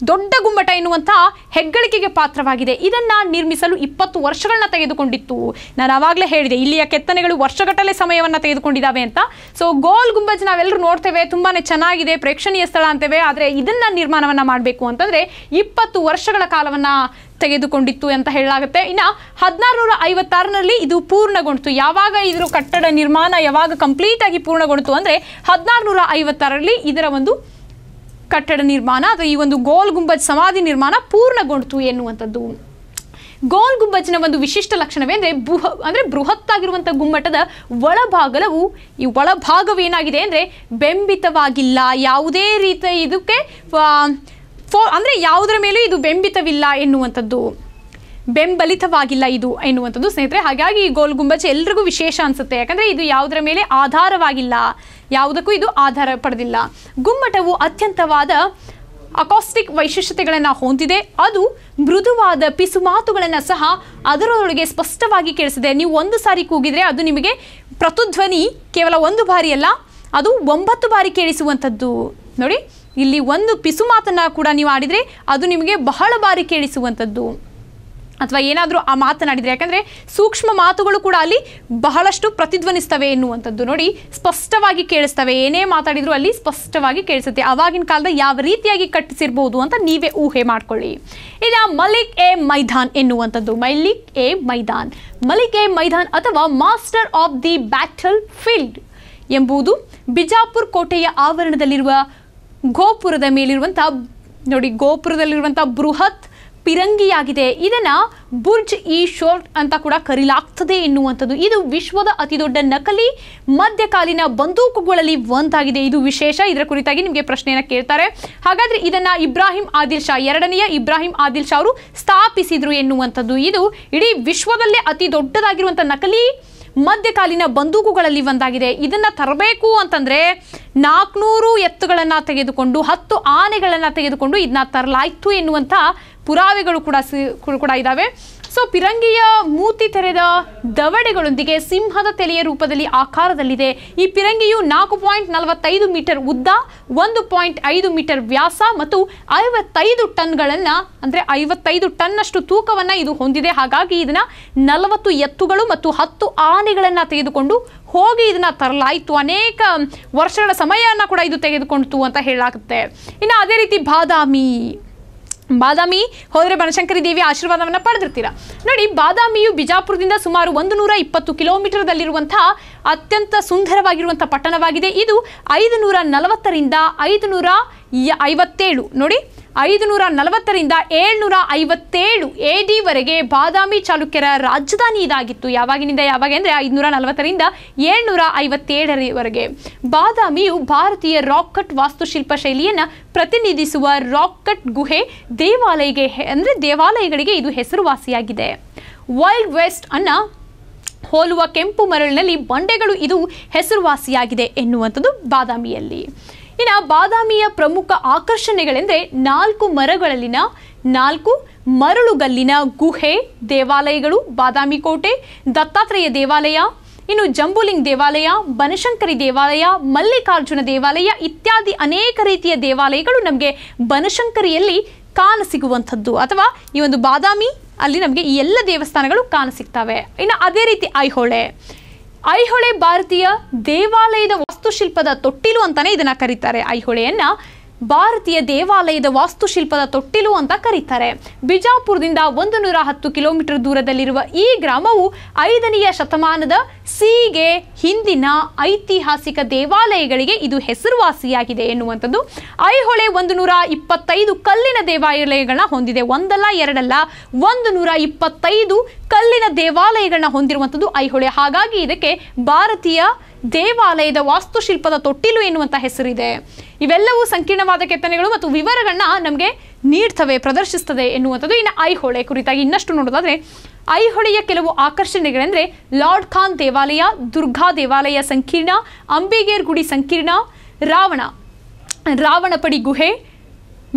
ದೊಡ್ಡ ಗುಮ್ಮಟ ಎನ್ನುವಂಥ ಹೆಗ್ಗಳಿಕೆಗೆ ಪಾತ್ರವಾಗಿದೆ ಇದನ್ನು ನಿರ್ಮಿಸಲು ಇಪ್ಪತ್ತು ವರ್ಷಗಳನ್ನ ತೆಗೆದುಕೊಂಡಿತ್ತು ನಾನು ಆವಾಗಲೇ ಹೇಳಿದೆ ಇಲ್ಲಿಯ ಕೆತ್ತನೆಗಳು ವರ್ಷಗಟ್ಟಲೆ ಸಮಯವನ್ನು ತೆಗೆದುಕೊಂಡಿದ್ದಾವೆ ಅಂತ ಸೊ ಗೋಲ್ ಗುಂಬಜ್ ನಾವೆಲ್ಲರೂ ನೋಡ್ತೇವೆ ತುಂಬಾ ಚೆನ್ನಾಗಿದೆ ಪ್ರೇಕ್ಷಣೀಯ ಸ್ಥಳ ಅಂತೇವೆ ಆದರೆ ಇದನ್ನು ನಿರ್ಮಾಣವನ್ನು ಮಾಡಬೇಕು ಅಂತಂದರೆ ಇಪ್ಪತ್ತು ವರ್ಷಗಳ ಕಾಲವನ್ನು ತೆಗೆದುಕೊಂಡಿತ್ತು ಅಂತ ಹೇಳಲಾಗುತ್ತೆ ಇನ್ನು ಹದಿನಾರುನೂರ ಐವತ್ತಾರರಲ್ಲಿ ಇದು ಪೂರ್ಣಗೊಂಡಿತು ಯಾವಾಗ ಇದರ ಕಟ್ಟಡ ನಿರ್ಮಾಣ ಯಾವಾಗ ಕಂಪ್ಲೀಟ್ ಆಗಿ ಪೂರ್ಣಗೊಂಡಿತು ಅಂದರೆ ಹದಿನಾರುನೂರ ಐವತ್ತಾರರಲ್ಲಿ ಇದರ ಒಂದು ಕಟ್ಟಡ ನಿರ್ಮಾಣ ಅಥವಾ ಈ ಒಂದು ಗೋಲ್ ಗುಂಬಜ್ ಸಮಾಧಿ ನಿರ್ಮಾಣ ಪೂರ್ಣಗೊಂಡಿತು ಎನ್ನುವಂಥದ್ದು ಗೋಲ್ ಗುಂಬಜ್ನ ಒಂದು ವಿಶಿಷ್ಟ ಲಕ್ಷಣವೆಂದರೆ ಬೃಹ ಅಂದರೆ ಬೃಹತ್ತಾಗಿರುವಂಥ ಗುಮ್ಮಟದ ಒಳಭಾಗಲವು ಈ ಒಳಭಾಗವೇನಾಗಿದೆ ಅಂದರೆ ಬೆಂಬಿತವಾಗಿಲ್ಲ ಯಾವುದೇ ರೀತಿಯ ಇದಕ್ಕೆ ಫೋ ಅಂದರೆ ಯಾವುದರ ಮೇಲೂ ಇದು ಬೆಂಬಿತವಿಲ್ಲ ಎನ್ನುವಂಥದ್ದು ಬೆಂಬಲಿತವಾಗಿಲ್ಲ ಇದು ಎನ್ನುವಂಥದ್ದು ಸ್ನೇಹಿತರೆ ಹಾಗಾಗಿ ಈ ಗೋಲ್ ಗುಂಬಜ್ ಎಲ್ರಿಗೂ ವಿಶೇಷ ಅನಿಸುತ್ತೆ ಯಾಕಂದರೆ ಇದು ಯಾವುದರ ಮೇಲೆ ಆಧಾರವಾಗಿಲ್ಲ ಯಾವುದಕ್ಕೂ ಇದು ಆಧಾರ ಪಡೆದಿಲ್ಲ ಗುಮ್ಮಟವು ಅತ್ಯಂತವಾದ ಅಕಾಸ್ಟಿಕ್ ವೈಶಿಷ್ಟ್ಯತೆಗಳನ್ನು ಹೊಂದಿದೆ ಅದು ಮೃದುವಾದ ಪಿಸುಮಾತುಗಳನ್ನು ಸಹ ಅದರೊಳಗೆ ಸ್ಪಷ್ಟವಾಗಿ ಕೇಳಿಸಿದೆ ನೀವು ಒಂದು ಸಾರಿ ಕೂಗಿದರೆ ಅದು ನಿಮಗೆ ಪ್ರತುಧ್ವನಿ ಕೇವಲ ಒಂದು ಬಾರಿ ಅಲ್ಲ ಅದು ಒಂಬತ್ತು ಬಾರಿ ಕೇಳಿಸುವಂಥದ್ದು ನೋಡಿ ಇಲ್ಲಿ ಒಂದು ಪಿಸುಮಾತನ್ನು ಕೂಡ ನೀವು ಆಡಿದರೆ ಅದು ನಿಮಗೆ ಬಹಳ ಬಾರಿ ಕೇಳಿಸುವಂಥದ್ದು ಅಥವಾ ಏನಾದರೂ ಆ ಮಾತನಾಡಿದರೆ ಯಾಕಂದರೆ ಸೂಕ್ಷ್ಮ ಮಾತುಗಳು ಕೂಡ ಅಲ್ಲಿ ಬಹಳಷ್ಟು ಪ್ರತಿಧ್ವನಿಸ್ತವೆ ಎನ್ನುವಂಥದ್ದು ನೋಡಿ ಸ್ಪಷ್ಟವಾಗಿ ಕೇಳಿಸ್ತವೆ ಏನೇ ಮಾತಾಡಿದರೂ ಅಲ್ಲಿ ಸ್ಪಷ್ಟವಾಗಿ ಕೇಳಿಸುತ್ತೆ ಆವಾಗಿನ ಕಾಲದ ಯಾವ ರೀತಿಯಾಗಿ ಕಟ್ಟಿಸಿರ್ಬೋದು ಅಂತ ನೀವೇ ಊಹೆ ಮಾಡಿಕೊಳ್ಳಿ ಇಲ್ಲ ಮಲಿಕ್ ಎ ಮೈದಾನ್ ಎನ್ನುವಂಥದ್ದು ಮಲಿಕ್ ಎ ಮೈದಾನ್ ಮಲಿಕ್ ಎ ಮೈದಾನ್ ಅಥವಾ master of the battlefield ಎಂಬುದು ಬಿಜಾಪುರ್ ಕೋಟೆಯ ಆವರಣದಲ್ಲಿರುವ ಗೋಪುರದ ಮೇಲಿರುವಂಥ ನೋಡಿ ಗೋಪುರದಲ್ಲಿರುವಂಥ ಬೃಹತ್ ಪಿರಂಗಿಯಾಗಿದೆ ಇದನ್ನ ಬುರ್ಜ್ ಈ ಶೋರ್ಟ್ ಅಂತ ಕೂಡ ಕರೀಲಾಗ್ತದೆ ಎನ್ನುವಂಥದ್ದು ಇದು ವಿಶ್ವದ ಅತಿ ದೊಡ್ಡ ನಕಲಿ ಮಧ್ಯಕಾಲೀನ ಬಂದೂಕುಗಳಲ್ಲಿ ಒಂದಾಗಿದೆ ಇದು ವಿಶೇಷ ಇದರ ಕುರಿತಾಗಿ ನಿಮಗೆ ಪ್ರಶ್ನೆಯನ್ನು ಕೇಳ್ತಾರೆ ಹಾಗಾದ್ರೆ ಇದನ್ನ ಇಬ್ರಾಹಿಂ ಆದಿಲ್ ಶಾ ಎರಡನೆಯ ಇಬ್ರಾಹಿಂ ಆದಿಲ್ ಶಾ ಅವರು ಸ್ಥಾಪಿಸಿದ್ರು ಎನ್ನುವಂಥದ್ದು ಇದು ಇಡೀ ವಿಶ್ವದಲ್ಲೇ ಅತಿ ದೊಡ್ಡದಾಗಿರುವಂಥ ನಕಲಿ ಮಧ್ಯಕಾಲೀನ ಬಂದೂಕುಗಳಲ್ಲಿ ಒಂದಾಗಿದೆ ಇದನ್ನ ತರಬೇಕು ಅಂತಂದ್ರೆ ನಾಲ್ಕುನೂರು ಎತ್ತುಗಳನ್ನ ತೆಗೆದುಕೊಂಡು ಹತ್ತು ಆನೆಗಳನ್ನು ತೆಗೆದುಕೊಂಡು ಇದನ್ನ ತರಲಾಯಿತು ಎನ್ನುವಂತ ಪುರಾವೆಗಳು ಕೂಡ ಕೂಡ ಇದಾವೆ ಸೊ ಪಿರಂಗಿಯ ಮೂತಿ ತೆರೆದ ದವಡೆಗಳೊಂದಿಗೆ ಸಿಂಹದ ತಲೆಯ ರೂಪದಲ್ಲಿ ಆಕಾರದಲ್ಲಿದೆ ಈ ಪಿರಂಗಿಯು ನಾಲ್ಕು ಪಾಯಿಂಟ್ ನಲವತ್ತೈದು ಮೀಟರ್ ಉದ್ದ ಒಂದು ಪಾಯಿಂಟ್ ಐದು ಮೀಟರ್ ವ್ಯಾಸ ಮತ್ತು ಐವತ್ತೈದು ಟನ್ಗಳನ್ನು ಅಂದರೆ ಐವತ್ತೈದು ಟನ್ನಷ್ಟು ತೂಕವನ್ನು ಇದು ಹೊಂದಿದೆ ಹಾಗಾಗಿ ಇದನ್ನ ನಲವತ್ತು ಎತ್ತುಗಳು ಮತ್ತು ಹತ್ತು ಆನೆಗಳನ್ನು ತೆಗೆದುಕೊಂಡು ಹೋಗಿ ಇದನ್ನ ತರಲಾಯಿತು ಅನೇಕ ವರ್ಷಗಳ ಸಮಯವನ್ನು ಕೂಡ ಇದು ತೆಗೆದುಕೊಂಡಿತು ಅಂತ ಹೇಳಲಾಗುತ್ತೆ ಇನ್ನು ಅದೇ ರೀತಿ ಬಾದಾಮಿ ಬಾದಾಮಿ ಹೋದರೆ ಬನಶಂಕರಿ ದೇವಿ ಆಶೀರ್ವಾದವನ್ನು ಪಡೆದಿರ್ತೀರ ನೋಡಿ ಬಾದಾಮಿಯು ಬಿಜಾಪುರದಿಂದ ಸುಮಾರು ಒಂದು ನೂರ ಇಪ್ಪತ್ತು ಕಿಲೋಮೀಟರ್ದಲ್ಲಿರುವಂಥ ಅತ್ಯಂತ ಸುಂದರವಾಗಿರುವಂಥ ಪಟ್ಟಣವಾಗಿದೆ ಇದು ಐದು ನೂರ ನಲವತ್ತರಿಂದ ಐದು ನೂರ ಐವತ್ತೇಳು ನೋಡಿ ಐದುನೂರ ನಲವತ್ತರಿಂದ ಏಳ್ನೂರ ಐವತ್ತೇಳು ಎ ಡಿವರೆಗೆ ಬಾದಾಮಿ ಚಾಲುಕ್ಯರ ರಾಜಧಾನಿ ಇದಾಗಿತ್ತು ಯಾವಾಗಿನಿಂದ ಯಾವಾಗ ಅಂದರೆ ಐದುನೂರ ನಲವತ್ತರಿಂದ ಏಳ್ನೂರ ಐವತ್ತೇಳರವರೆಗೆ ಬಾದಾಮಿಯು ಭಾರತೀಯ ರಾಕಟ್ ವಾಸ್ತುಶಿಲ್ಪ ಶೈಲಿಯನ್ನು ಪ್ರತಿನಿಧಿಸುವ ರಾಕಟ್ ಗುಹೆ ದೇವಾಲಯಗೆ ಅಂದರೆ ದೇವಾಲಯಗಳಿಗೆ ಇದು ಹೆಸರುವಾಸಿಯಾಗಿದೆ ವರ್ಲ್ಡ್ ವೆಸ್ಟ್ ಅನ್ನು ಹೋಲುವ ಕೆಂಪು ಮರಳಿನಲ್ಲಿ ಬಂಡೆಗಳು ಇದು ಹೆಸರುವಾಸಿಯಾಗಿದೆ ಎನ್ನುವಂಥದ್ದು ಬಾದಾಮಿಯಲ್ಲಿ ಇನ್ನು ಬಾದಾಮಿಯ ಪ್ರಮುಖ ಆಕರ್ಷಣೆಗಳೆಂದರೆ ನಾಲ್ಕು ಮರಗಳಲ್ಲಿನ ನಾಲ್ಕು ಮರಳುಗಲ್ಲಿನ ಗುಹೆ ದೇವಾಲಯಗಳು ಬಾದಾಮಿ ಕೋಟೆ ದತ್ತಾತ್ರೇಯ ದೇವಾಲಯ ಇನ್ನು ಜಂಬುಲಿಂಗ್ ದೇವಾಲಯ ಬನಶಂಕರಿ ದೇವಾಲಯ ಮಲ್ಲಿಕಾರ್ಜುನ ದೇವಾಲಯ ಇತ್ಯಾದಿ ಅನೇಕ ರೀತಿಯ ದೇವಾಲಯಗಳು ನಮಗೆ ಬನಶಂಕರಿಯಲ್ಲಿ ಕಾಣಸಿಗುವಂಥದ್ದು ಅಥವಾ ಈ ಒಂದು ಬಾದಾಮಿ ಅಲ್ಲಿ ನಮಗೆ ಈ ಎಲ್ಲ ದೇವಸ್ಥಾನಗಳು ಕಾಣಸಿಗ್ತವೆ ಇನ್ನು ಅದೇ ರೀತಿ ಐಹೊಳೆ ಐಹೊಳೆ ಭಾರತೀಯ ದೇವಾಲಯದ ವಾಸ್ತುಶಿಲ್ಪದ ತೊಟ್ಟಿಲು ಅಂತಾನೆ ಇದನ್ನ ಕರೀತಾರೆ ಐಹೊಳೆಯನ್ನ ಭಾರತೀಯ ದೇವಾಲಯದ ವಾಸ್ತುಶಿಲ್ಪದ ತೊಟ್ಟಿಲು ಅಂತ ಕರೀತಾರೆ ಬಿಜಾಪುರದಿಂದ ಒಂದು ನೂರ ಹತ್ತು ಕಿಲೋಮೀಟರ್ ದೂರದಲ್ಲಿರುವ ಈ ಗ್ರಾಮವು ಐದನೆಯ ಶತಮಾನದ ಸಿಗೆ ಹಿಂದಿನ ಐತಿಹಾಸಿಕ ದೇವಾಲಯಗಳಿಗೆ ಇದು ಹೆಸರುವಾಸಿಯಾಗಿದೆ ಎನ್ನುವಂಥದ್ದು ಐಹೊಳೆ ಒಂದು ನೂರ ಇಪ್ಪತ್ತೈದು ಕಲ್ಲಿನ ದೇವಾಲಯಗಳನ್ನ ಹೊಂದಿದೆ ಒಂದಲ್ಲ ಎರಡಲ್ಲ ಒಂದು ನೂರ ಇಪ್ಪತ್ತೈದು ಕಲ್ಲಿನ ದೇವಾಲಯಗಳನ್ನ ಹೊಂದಿರುವಂಥದ್ದು ಐಹೊಳೆ ಹಾಗಾಗಿ ಇದಕ್ಕೆ ಭಾರತೀಯ ದೇವಾಲಯದ ವಾಸ್ತುಶಿಲ್ಪದ ತೊಟ್ಟಿಲು ಎನ್ನುವಂಥ ಹೆಸರಿದೆ ಇವೆಲ್ಲವೂ ಸಂಕೀರ್ಣವಾದ ಕೆತ್ತನೆಗಳು ಮತ್ತು ವಿವರಗಳನ್ನ ನಮಗೆ ನೀಡ್ತವೆ ಪ್ರದರ್ಶಿಸ್ತದೆ ಎನ್ನುವಂಥದ್ದು ಇನ್ನು ಐಹೊಳೆ ಕುರಿತಾಗಿ ಇನ್ನಷ್ಟು ನೋಡೋದಾದ್ರೆ ಐಹೊಳೆಯ ಕೆಲವು ಆಕರ್ಷಣೆಗಳೆಂದರೆ ಲಾರ್ಡ್ ಖಾನ್ ದೇವಾಲಯ ದುರ್ಗಾ ದೇವಾಲಯ ಸಂಕೀರ್ಣ ಅಂಬಿಗೇರ್ ಗುಡಿ ಸಂಕೀರ್ಣ ರಾವಣ ರಾವಣಪಡಿ ಗುಹೆ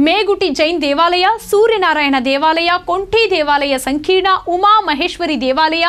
ಮೇಗುಟಿ ಜೈನ್ ದೇವಾಲಯ ಸೂರ್ಯನಾರಾಯಣ ದೇವಾಲಯ ಕೊಂಠಿ ದೇವಾಲಯ ಸಂಕೀರ್ಣ ಉಮಾ ಮಹೇಶ್ವರಿ ದೇವಾಲಯ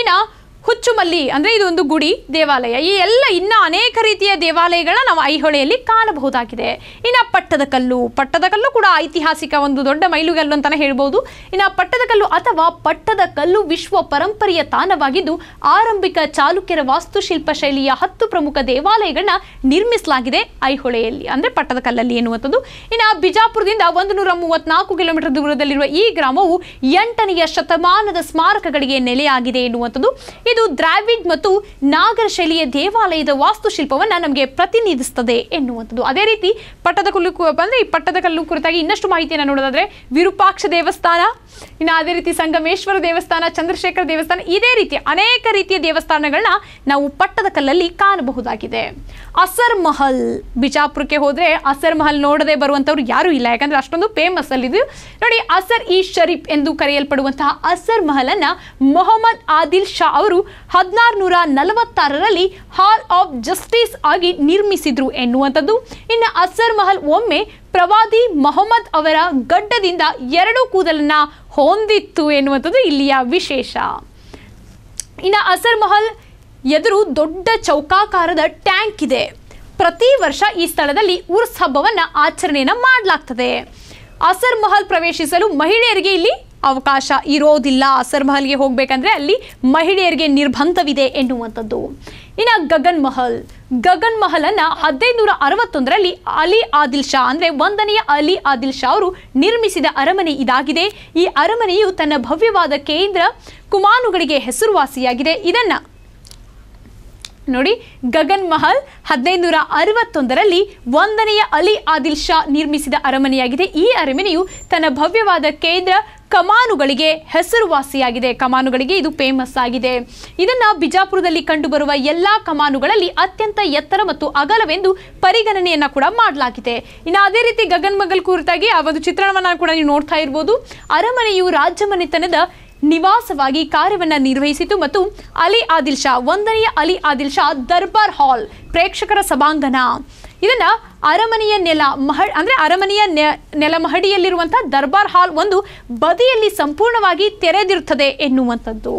ಇನ್ನು ಹುಚ್ಚುಮಲ್ಲಿ ಅಂದರೆ ಇದು ಒಂದು ಗುಡಿ ದೇವಾಲಯ ಈ ಎಲ್ಲ ಇನ್ನೂ ಅನೇಕ ರೀತಿಯ ದೇವಾಲಯಗಳ ನಾವು ಐಹೊಳೆಯಲ್ಲಿ ಕಾಣಬಹುದಾಗಿದೆ ಇನ್ನು ಪಟ್ಟದಕಲ್ಲು ಪಟ್ಟದಕಲ್ಲು ಕೂಡ ಐತಿಹಾಸಿಕ ಒಂದು ದೊಡ್ಡ ಮೈಲುಗಲ್ಲು ಅಂತಲೇ ಹೇಳ್ಬೋದು ಇನ್ನು ಪಟ್ಟದಕಲ್ಲು ಅಥವಾ ಪಟ್ಟದಕಲ್ಲು ವಿಶ್ವ ಪರಂಪರೆಯ ತಾಣವಾಗಿದ್ದು ಆರಂಭಿಕ ಚಾಲುಕ್ಯರ ವಾಸ್ತುಶಿಲ್ಪ ಶೈಲಿಯ ಹತ್ತು ಪ್ರಮುಖ ದೇವಾಲಯಗಳನ್ನ ನಿರ್ಮಿಸಲಾಗಿದೆ ಐಹೊಳೆಯಲ್ಲಿ ಅಂದರೆ ಪಟ್ಟದಕಲ್ಲಲ್ಲಿ ಎನ್ನುವಂಥದ್ದು ಇನ್ನು ಬಿಜಾಪುರದಿಂದ ಒಂದು ನೂರ ಕಿಲೋಮೀಟರ್ ದೂರದಲ್ಲಿರುವ ಈ ಗ್ರಾಮವು ಎಂಟನೆಯ ಶತಮಾನದ ಸ್ಮಾರಕಗಳಿಗೆ ನೆಲೆಯಾಗಿದೆ ಎನ್ನುವಂಥದ್ದು ಇದು ದ್ರಾವಿಡ್ ಮತ್ತು ನಾಗರ ಶೈಲಿಯ ದೇವಾಲಯದ ವಾಸ್ತುಶಿಲ್ಪವನ್ನು ನಮಗೆ ಪ್ರತಿನಿಧಿಸುತ್ತದೆ ಎನ್ನುವಂಥದ್ದು ಅದೇ ರೀತಿ ಪಟ್ಟದಕಲ್ಲು ಬಂದರೆ ಈ ಪಟ್ಟದಕಲ್ಲು ಕುರಿತಾಗಿ ಇನ್ನಷ್ಟು ಮಾಹಿತಿಯನ್ನು ನೋಡೋದಾದ್ರೆ ವಿರೂಪಾಕ್ಷ ದೇವಸ್ಥಾನ ಇನ್ನು ಅದೇ ರೀತಿ ಸಂಗಮೇಶ್ವರ ದೇವಸ್ಥಾನ ಚಂದ್ರಶೇಖರ ದೇವಸ್ಥಾನ ಇದೇ ರೀತಿ ಅನೇಕ ರೀತಿಯ ದೇವಸ್ಥಾನಗಳನ್ನ ನಾವು ಪಟ್ಟದ ಕಲ್ಲಲ್ಲಿ ಕಾಣಬಹುದಾಗಿದೆ ಅಸರ್ ಮಹಲ್ ಬಿಜಾಪುರಕ್ಕೆ ಹೋದರೆ ಅಸರ್ ಮಹಲ್ ನೋಡದೆ ಬರುವಂಥವ್ರು ಯಾರೂ ಇಲ್ಲ ಯಾಕಂದರೆ ಅಷ್ಟೊಂದು ಫೇಮಸ್ ಅಲ್ಲಿದ್ದು ನೋಡಿ ಅಸರ್ ಈ ಶರೀಫ್ ಎಂದು ಕರೆಯಲ್ಪಡುವಂತಹ ಅಸರ್ ಮಹಲನ್ನು ಮೊಹಮ್ಮದ್ ಆದಿಲ್ ಶಾ ಅವರು ಹದಿನಾರು ನೂರ ನಲವತ್ತಾರರಲ್ಲಿ ಹಾಲ್ ಆಫ್ ಜಸ್ಟಿಸ್ ಆಗಿ ನಿರ್ಮಿಸಿದ್ರು ಎನ್ನುವಂಥದ್ದು ಇನ್ನು ಅಸರ್ ಮಹಲ್ ಒಮ್ಮೆ ಪ್ರವಾದಿ ಮೊಹಮ್ಮದ್ ಅವರ ಗಡ್ಡದಿಂದ ಎರಡು ಕೂದಲನ್ನ ಹೊಂದಿತ್ತು ಎನ್ನುವಂಥದ್ದು ಇಲ್ಲಿಯ ವಿಶೇಷ ಇನ್ನು ಅಸರ್ ಮಹಲ್ ಎದುರು ದೊಡ್ಡ ಚೌಕಾಕಾರದ ಟ್ಯಾಂಕ್ ಇದೆ ಪ್ರತಿ ವರ್ಷ ಈ ಸ್ಥಳದಲ್ಲಿ ಉರ್ಸ್ ಹಬ್ಬವನ್ನು ಆಚರಣೆಯನ್ನು ಮಾಡಲಾಗ್ತದೆ ಅಸರ್ ಮಹಲ್ ಪ್ರವೇಶಿಸಲು ಮಹಿಳೆಯರಿಗೆ ಇಲ್ಲಿ ಅವಕಾಶ ಇರೋದಿಲ್ಲ ಅಸರ್ ಮಹಲ್ಗೆ ಹೋಗಬೇಕಂದ್ರೆ ಅಲ್ಲಿ ಮಹಿಳೆಯರಿಗೆ ನಿರ್ಬಂಧವಿದೆ ಎನ್ನುವಂಥದ್ದು ಇನ್ನು ಗಗನ್ ಮಹಲ್ ಗಗನ್ ಅನ್ನ ಹದಿನೈದು ನೂರ ಅರವತ್ತೊಂದರಲ್ಲಿ ಅಲಿ ಆದಿಲ್ ಶಾ ಅಂದ್ರೆ ಒಂದನೆಯ ಅಲಿ ಆದಿಲ್ ಶಾ ಅವರು ನಿರ್ಮಿಸಿದ ಅರಮನೆ ಇದಾಗಿದೆ ಈ ಅರಮನೆಯು ತನ್ನ ಭವ್ಯವಾದ ಕೇಂದ್ರ ಕುಮಾನುಗಳಿಗೆ ಹೆಸರುವಾಸಿಯಾಗಿದೆ ಇದನ್ನು ನೋಡಿ ಗಗನ್ ಮಹಲ್ ನೂರ ಅರವತ್ತೊಂದರಲ್ಲಿ ಒಂದನೆಯ ಅಲಿ ಆದಿಲ್ ಶಾ ನಿರ್ಮಿಸಿದ ಅರಮನೆಯಾಗಿದೆ ಈ ಅರಮನೆಯು ತನ್ನ ಭವ್ಯವಾದ ಕೇಂದ್ರ ಕಮಾನುಗಳಿಗೆ ಹೆಸರುವಾಸಿಯಾಗಿದೆ ಕಮಾನುಗಳಿಗೆ ಇದು ಫೇಮಸ್ ಆಗಿದೆ ಇದನ್ನು ಬಿಜಾಪುರದಲ್ಲಿ ಕಂಡುಬರುವ ಎಲ್ಲ ಕಮಾನುಗಳಲ್ಲಿ ಅತ್ಯಂತ ಎತ್ತರ ಮತ್ತು ಅಗಲವೆಂದು ಪರಿಗಣನೆಯನ್ನು ಕೂಡ ಮಾಡಲಾಗಿದೆ ಇನ್ನು ಅದೇ ರೀತಿ ಗಗನ್ ಮಗಲ್ ಕುರಿತಾಗಿ ಆ ಒಂದು ಚಿತ್ರಣವನ್ನು ಕೂಡ ನೀವು ನೋಡ್ತಾ ಇರ್ಬೋದು ಅರಮನೆಯು ರಾಜ್ಯ ಮನೆತನದ ನಿವಾಸವಾಗಿ ಕಾರ್ಯವನ್ನು ನಿರ್ವಹಿಸಿತು ಮತ್ತು ಅಲಿ ಆದಿಲ್ ಶಾ ಒಂದನೆಯ ಅಲಿ ಆದಿಲ್ ಶಾ ದರ್ಬಾರ್ ಹಾಲ್ ಪ್ರೇಕ್ಷಕರ ಸಭಾಂಗಣ ಇದನ್ನು ಅರಮನೆಯ ನೆಲ ಮಹ ಅಂದರೆ ಅರಮನೆಯ ನೆ ನೆಲ ಮಹಡಿಯಲ್ಲಿರುವಂಥ ದರ್ಬಾರ್ ಹಾಲ್ ಒಂದು ಬದಿಯಲ್ಲಿ ಸಂಪೂರ್ಣವಾಗಿ ತೆರೆದಿರುತ್ತದೆ ಎನ್ನುವಂಥದ್ದು